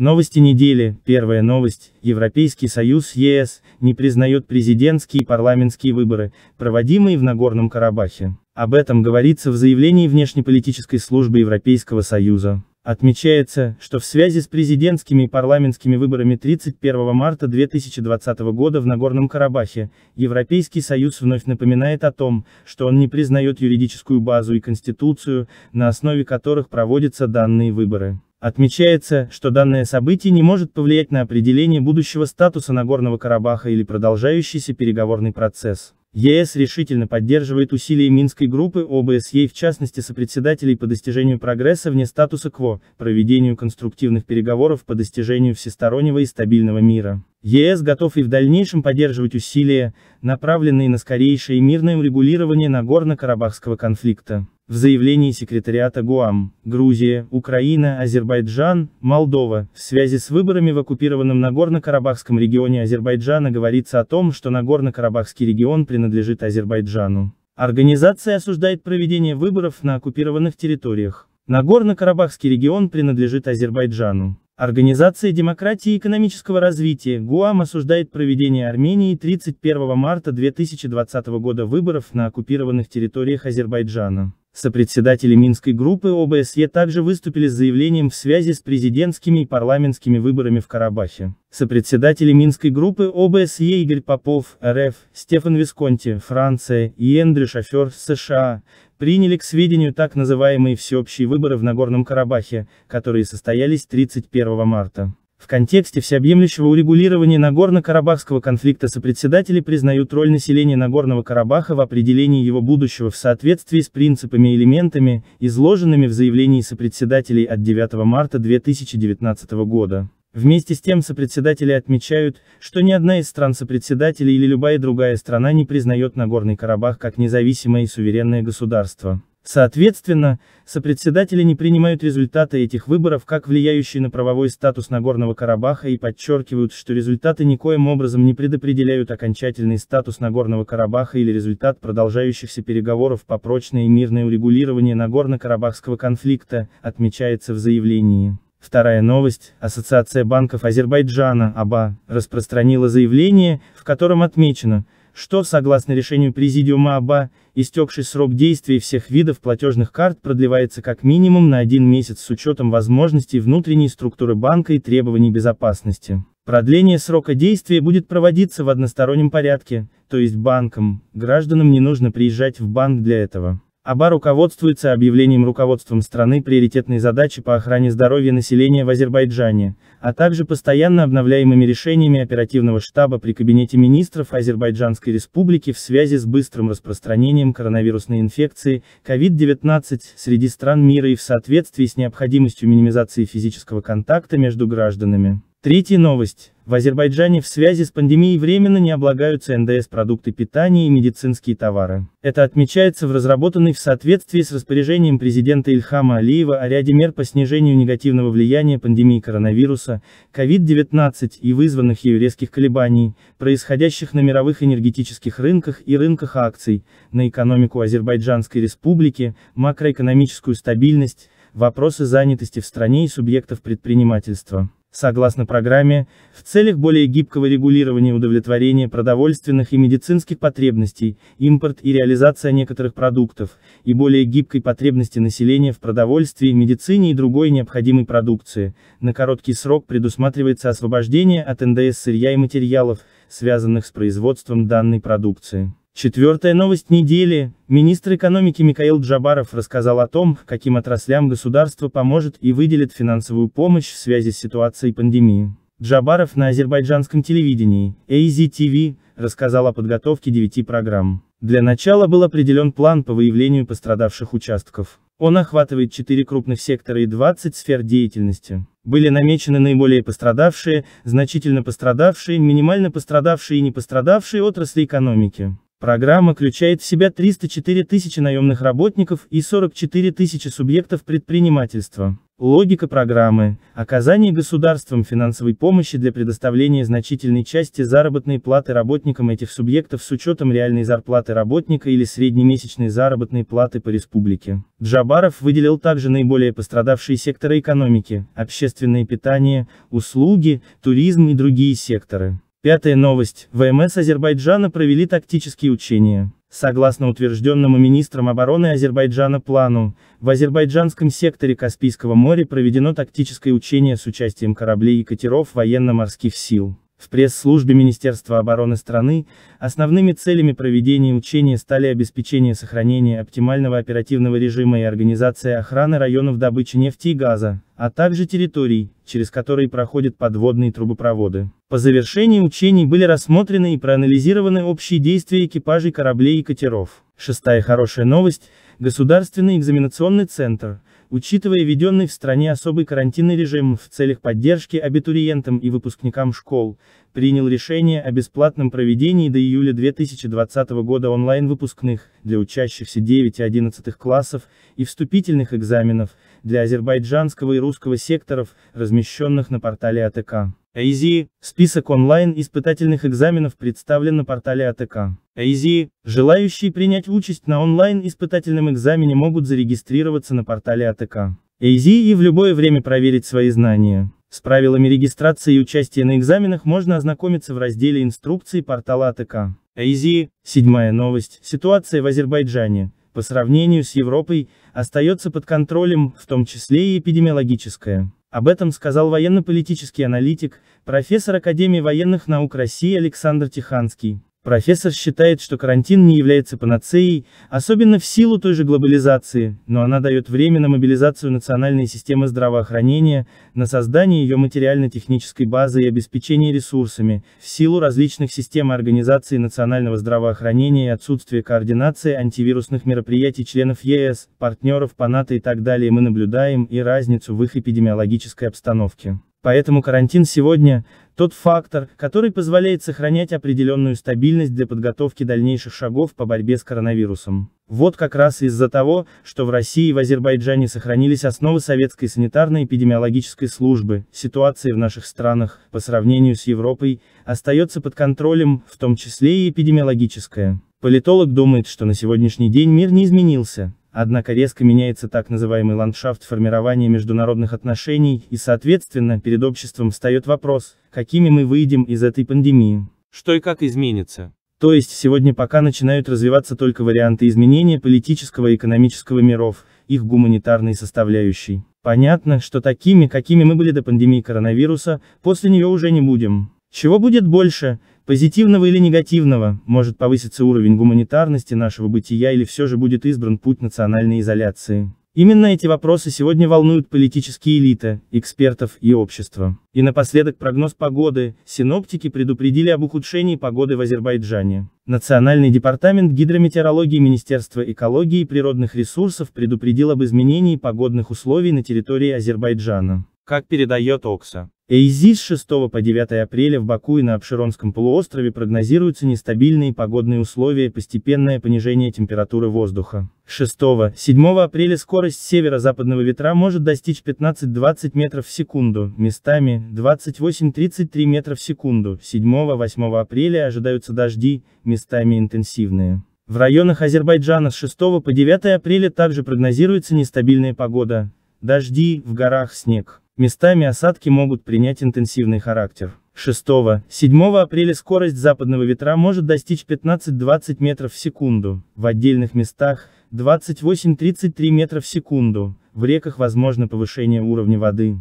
Новости недели. Первая новость. Европейский Союз ЕС не признает президентские и парламентские выборы, проводимые в Нагорном Карабахе. Об этом говорится в заявлении внешнеполитической службы Европейского Союза. Отмечается, что в связи с президентскими и парламентскими выборами 31 марта 2020 года в Нагорном Карабахе, Европейский Союз вновь напоминает о том, что он не признает юридическую базу и конституцию, на основе которых проводятся данные выборы. Отмечается, что данное событие не может повлиять на определение будущего статуса Нагорного Карабаха или продолжающийся переговорный процесс. ЕС решительно поддерживает усилия Минской группы ОБСЕ в частности сопредседателей по достижению прогресса вне статуса КВО, проведению конструктивных переговоров по достижению всестороннего и стабильного мира. ЕС готов и в дальнейшем поддерживать усилия, направленные на скорейшее и мирное урегулирование Нагорно-Карабахского конфликта. В заявлении секретариата Гуам, Грузия, Украина, Азербайджан, Молдова, в связи с выборами в оккупированном Нагорно-Карабахском регионе Азербайджана говорится о том, что Нагорно-Карабахский регион принадлежит Азербайджану. Организация осуждает проведение выборов на оккупированных территориях. Нагорно-Карабахский регион принадлежит Азербайджану. Организация демократии и экономического развития ГУАМ осуждает проведение Армении 31 марта 2020 года выборов на оккупированных территориях Азербайджана. Сопредседатели Минской группы ОБСЕ также выступили с заявлением в связи с президентскими и парламентскими выборами в Карабахе. Сопредседатели Минской группы ОБСЕ Игорь Попов, РФ, Стефан Висконти, Франция и Эндрю Шофер, США, приняли к сведению так называемые всеобщие выборы в Нагорном Карабахе, которые состоялись 31 марта. В контексте всеобъемлющего урегулирования Нагорно-Карабахского конфликта сопредседатели признают роль населения Нагорного Карабаха в определении его будущего в соответствии с принципами и элементами, изложенными в заявлении сопредседателей от 9 марта 2019 года. Вместе с тем сопредседатели отмечают, что ни одна из стран сопредседателей или любая другая страна не признает Нагорный Карабах как независимое и суверенное государство. Соответственно, сопредседатели не принимают результаты этих выборов как влияющие на правовой статус Нагорного Карабаха и подчеркивают, что результаты никоим образом не предопределяют окончательный статус Нагорного Карабаха или результат продолжающихся переговоров по прочное и мирное урегулирование Нагорно-Карабахского конфликта, отмечается в заявлении. Вторая новость, Ассоциация банков Азербайджана, АБА, распространила заявление, в котором отмечено, что, согласно решению Президиума АБА, истекший срок действия всех видов платежных карт продлевается как минимум на один месяц с учетом возможностей внутренней структуры банка и требований безопасности. Продление срока действия будет проводиться в одностороннем порядке, то есть банкам, гражданам не нужно приезжать в банк для этого. АБА руководствуется объявлением руководством страны приоритетной задачи по охране здоровья населения в Азербайджане, а также постоянно обновляемыми решениями оперативного штаба при Кабинете министров Азербайджанской Республики в связи с быстрым распространением коронавирусной инфекции COVID-19 среди стран мира и в соответствии с необходимостью минимизации физического контакта между гражданами. Третья новость. В Азербайджане в связи с пандемией временно не облагаются НДС продукты питания и медицинские товары. Это отмечается в разработанной в соответствии с распоряжением президента Ильхама Алиева о ряде мер по снижению негативного влияния пандемии коронавируса, COVID-19 и вызванных ею резких колебаний, происходящих на мировых энергетических рынках и рынках акций, на экономику Азербайджанской республики, макроэкономическую стабильность, вопросы занятости в стране и субъектов предпринимательства. Согласно программе, в целях более гибкого регулирования удовлетворения продовольственных и медицинских потребностей, импорт и реализация некоторых продуктов, и более гибкой потребности населения в продовольствии, медицине и другой необходимой продукции, на короткий срок предусматривается освобождение от НДС сырья и материалов, связанных с производством данной продукции. Четвертая новость недели. Министр экономики Михаил Джабаров рассказал о том, каким отраслям государство поможет и выделит финансовую помощь в связи с ситуацией пандемии. Джабаров на азербайджанском телевидении, AZTV, рассказал о подготовке девяти программ. Для начала был определен план по выявлению пострадавших участков. Он охватывает четыре крупных сектора и 20 сфер деятельности. Были намечены наиболее пострадавшие, значительно пострадавшие, минимально пострадавшие и не пострадавшие отрасли экономики. Программа включает в себя 304 тысячи наемных работников и 44 тысячи субъектов предпринимательства. Логика программы – оказание государством финансовой помощи для предоставления значительной части заработной платы работникам этих субъектов с учетом реальной зарплаты работника или среднемесячной заработной платы по республике. Джабаров выделил также наиболее пострадавшие секторы экономики, общественное питание, услуги, туризм и другие секторы. Пятая новость. ВМС Азербайджана провели тактические учения. Согласно утвержденному министром обороны Азербайджана плану, в азербайджанском секторе Каспийского моря проведено тактическое учение с участием кораблей и катеров военно-морских сил. В пресс-службе Министерства обороны страны основными целями проведения учения стали обеспечение сохранения оптимального оперативного режима и организация охраны районов добычи нефти и газа, а также территорий, через которые проходят подводные трубопроводы. По завершении учений были рассмотрены и проанализированы общие действия экипажей кораблей и катеров. Шестая хорошая новость – Государственный экзаменационный центр – Учитывая введенный в стране особый карантинный режим в целях поддержки абитуриентам и выпускникам школ, принял решение о бесплатном проведении до июля 2020 года онлайн-выпускных для учащихся 9 и 11 классов и вступительных экзаменов для азербайджанского и русского секторов, размещенных на портале АТК. АИЗИ, список онлайн-испытательных экзаменов представлен на портале АТК. АИЗИ, желающие принять участь на онлайн-испытательном экзамене могут зарегистрироваться на портале АТК. АИЗИ и в любое время проверить свои знания. С правилами регистрации и участия на экзаменах можно ознакомиться в разделе инструкции портала АТК. АИЗИ, седьмая новость, ситуация в Азербайджане, по сравнению с Европой, остается под контролем, в том числе и эпидемиологическая. Об этом сказал военно-политический аналитик, профессор Академии военных наук России Александр Тиханский. Профессор считает, что карантин не является панацеей, особенно в силу той же глобализации, но она дает время на мобилизацию национальной системы здравоохранения, на создание ее материально-технической базы и обеспечение ресурсами, в силу различных систем организации национального здравоохранения и отсутствия координации антивирусных мероприятий членов ЕС, партнеров по НАТО и так далее мы наблюдаем и разницу в их эпидемиологической обстановке. Поэтому карантин сегодня тот фактор, который позволяет сохранять определенную стабильность для подготовки дальнейших шагов по борьбе с коронавирусом. Вот как раз из-за того, что в России и в Азербайджане сохранились основы советской санитарно-эпидемиологической службы, ситуация в наших странах, по сравнению с Европой, остается под контролем, в том числе и эпидемиологическая. Политолог думает, что на сегодняшний день мир не изменился, Однако резко меняется так называемый ландшафт формирования международных отношений, и соответственно, перед обществом встает вопрос, какими мы выйдем из этой пандемии. Что и как изменится. То есть сегодня пока начинают развиваться только варианты изменения политического и экономического миров, их гуманитарной составляющей. Понятно, что такими, какими мы были до пандемии коронавируса, после нее уже не будем. Чего будет больше, позитивного или негативного, может повыситься уровень гуманитарности нашего бытия или все же будет избран путь национальной изоляции. Именно эти вопросы сегодня волнуют политические элиты, экспертов и общество. И напоследок прогноз погоды, синоптики предупредили об ухудшении погоды в Азербайджане. Национальный департамент гидрометеорологии Министерства экологии и природных ресурсов предупредил об изменении погодных условий на территории Азербайджана. Как передает Окса. ЭйЗИ с 6 по 9 апреля в Баку и на Обширонском полуострове прогнозируются нестабильные погодные условия и постепенное понижение температуры воздуха. 6-7 апреля скорость северо-западного ветра может достичь 15-20 метров в секунду, местами 28-33 метра в секунду. 7-8 апреля ожидаются дожди, местами интенсивные. В районах Азербайджана с 6 по 9 апреля также прогнозируется нестабильная погода, дожди, в горах снег. Местами осадки могут принять интенсивный характер. 6-7 апреля скорость западного ветра может достичь 15-20 метров в секунду, в отдельных местах 28-33 метров в секунду, в реках возможно повышение уровня воды.